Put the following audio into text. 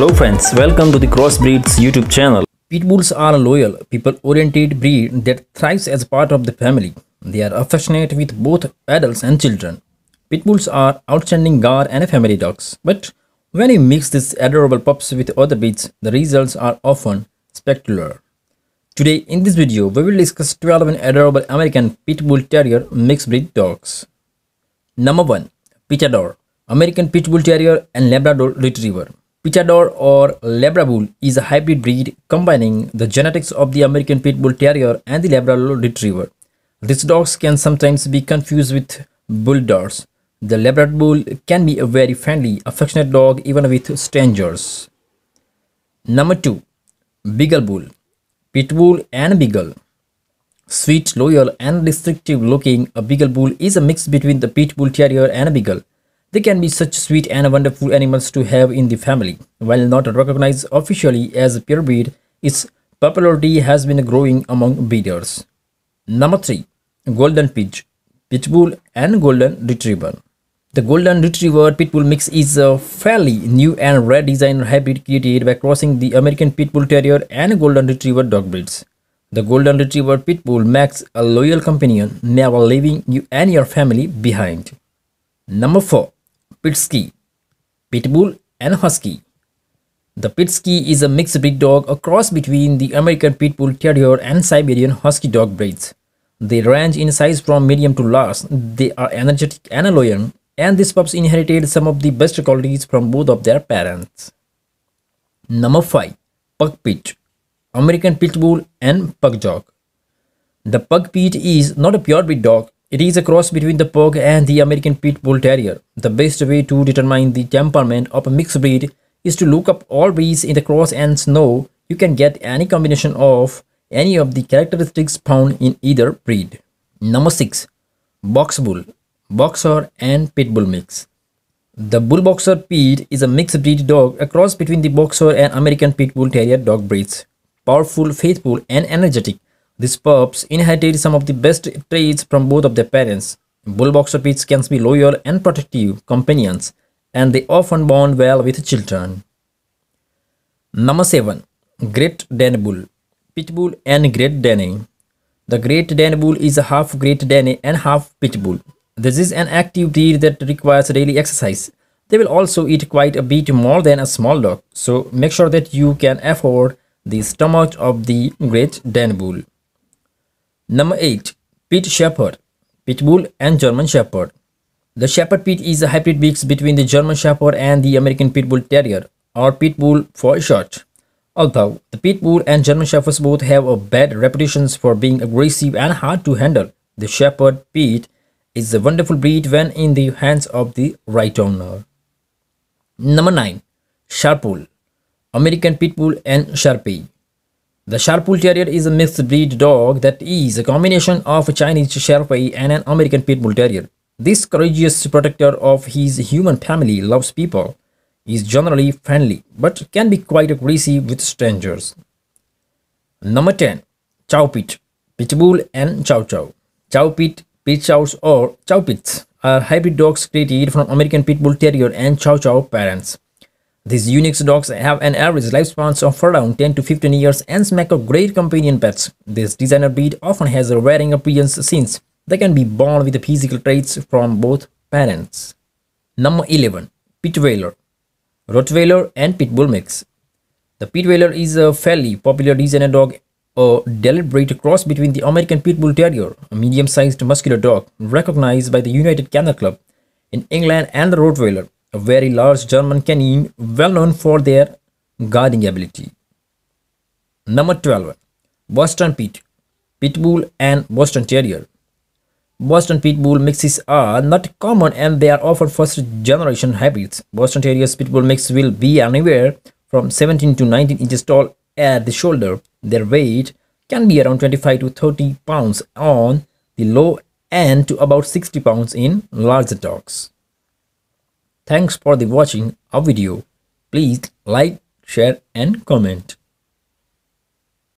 Hello friends, welcome to the Crossbreeds YouTube channel. Pitbulls are a loyal, people-oriented breed that thrives as part of the family. They are affectionate with both adults and children. Pitbulls are outstanding guard and family dogs. But when you mix these adorable pups with other breeds, the results are often spectacular. Today in this video, we will discuss 12 adorable American Pitbull Terrier mixed breed dogs. Number 1. Pitador American Pitbull Terrier and Labrador Retriever Pichador or Labrabull is a hybrid breed combining the genetics of the American Pit Bull Terrier and the Labrador Retriever. These dogs can sometimes be confused with bulldogs. The Labradoodle can be a very friendly, affectionate dog even with strangers. Number 2. Beagle Bull Pitbull and Beagle Sweet, loyal and restrictive looking, a Beagle Bull is a mix between the Pit Bull Terrier and a Beagle. They can be such sweet and wonderful animals to have in the family. While not recognized officially as a pure breed, its popularity has been growing among breeders. Number 3. Golden Pitch, Pitbull and Golden Retriever The Golden Retriever Pitbull mix is a fairly new and rare design hybrid created by crossing the American Pitbull Terrier and Golden Retriever dog breeds. The Golden Retriever Pitbull makes a loyal companion, never leaving you and your family behind. Number 4. Pitsky, Pitbull, and Husky. The Pitsky is a mixed breed dog, a cross between the American Pitbull Terrier and Siberian Husky dog breeds. They range in size from medium to large. They are energetic and loyal, and these pups inherited some of the best qualities from both of their parents. Number 5. Pug Pit American Pitbull and Pug Dog The Pug Pit is not a purebred dog it is a cross between the Pug and the American Pit Bull Terrier. The best way to determine the temperament of a mixed breed is to look up all breeds in the cross and know you can get any combination of any of the characteristics found in either breed. Number 6. Box Bull, Boxer and Pit Bull Mix The Bull Boxer Pit is a mixed breed dog, a cross between the Boxer and American Pit Bull Terrier dog breeds. Powerful, faithful and energetic, these pups inherited some of the best traits from both of their parents. Bull boxer pits can be loyal and protective companions, and they often bond well with children. Number 7. Great Dane pit Pitbull and Great Dane The Great Dane bull is a half Great Dane and half Pitbull. This is an active breed that requires daily exercise. They will also eat quite a bit more than a small dog, so make sure that you can afford the stomach of the Great Dane bull. Number 8. Pit Shepherd, Pitbull and German Shepherd. The Shepherd Pit is a hybrid mix between the German Shepherd and the American Pitbull Terrier, or Pitbull for short. Although the Pitbull and German Shepherds both have a bad reputations for being aggressive and hard to handle, the Shepherd Pit is a wonderful breed when in the hands of the right owner. Number 9. Sharpool American Pitbull and Sharpie the Sharpool Terrier is a mixed breed dog that is a combination of a Chinese Sharpei and an American Pit Bull Terrier. This courageous protector of his human family loves people, is generally friendly, but can be quite aggressive with strangers. Number 10. Chow Pit, Pitbull and Chow Chow. Chow Pit, Pit Chows or Chow Pits are hybrid dogs created from American Pit Bull Terrier and Chow Chow parents. These Unix dogs have an average lifespan of around 10 to 15 years and make a great companion pets. This designer breed often has a varying appearance since they can be born with physical traits from both parents. Number 11. Pitweiler Rottweiler and Pitbull Mix The Pitweiler is a fairly popular designer dog, a deliberate cross between the American Pitbull Terrier, a medium-sized muscular dog recognized by the United Kennel Club in England and the Rottweiler a very large German canine well known for their guarding ability. Number 12. Boston Pit, Pitbull and Boston Terrier. Boston Pitbull mixes are not common and they are often first generation hybrids. Boston Terrier's Pitbull mix will be anywhere from 17 to 19 inches tall at the shoulder. Their weight can be around 25 to 30 pounds on the low end to about 60 pounds in larger dogs. Thanks for the watching our video. Please like, share and comment.